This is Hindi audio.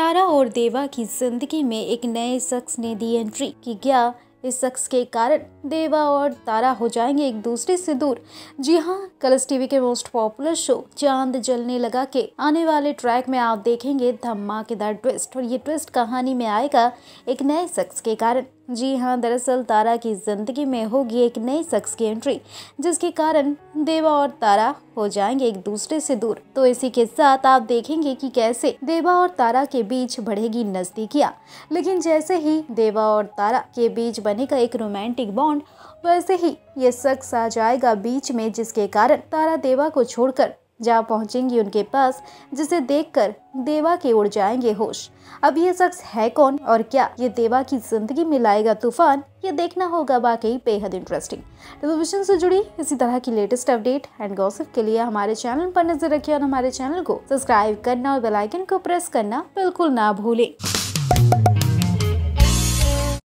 तारा और देवा की जिंदगी में एक नए शख्स ने दी एंट्री की क्या इस शख्स के कारण देवा और तारा हो जाएंगे एक दूसरे से दूर जी हाँ कलर्स टीवी के most popular show Chand Jalne लगा के आने वाले ट्रैक में आप देखेंगे धमाकेदार ट्विस्ट और ये ट्विस्ट कहानी में आएगा एक नए शख्स के कारण जी हाँ दरअसल तारा की ज़िंदगी में होगी एक नए शख्स की एंट्री जिसके कारण देवा और तारा हो जाएंगे एक दूसरे से दूर तो इसी के साथ आप देखेंगे कि कैसे देवा और तारा के बीच बढ़ेगी नज़दीकियाँ लेकिन जैसे ही देवा और तारा के बीच बनेगा एक रोमांटिक बॉन्ड वैसे ही ये शख्स आ जाएगा बीच में जिसके कारण तारा देवा को छोड़कर जहाँ पहुँचेंगी उनके पास जिसे देखकर देवा के उड़ जाएंगे होश अब ये शख्स है कौन और क्या ये देवा की जिंदगी में लाएगा तूफान ये देखना होगा वाकई बेहद इंटरेस्टिंग टेलीविजन से जुड़ी इसी तरह की लेटेस्ट अपडेट एंड गॉसिप के लिए हमारे चैनल पर नजर रखिए और हमारे चैनल को सब्सक्राइब करना और बेलाइकन को प्रेस करना बिल्कुल ना भूलें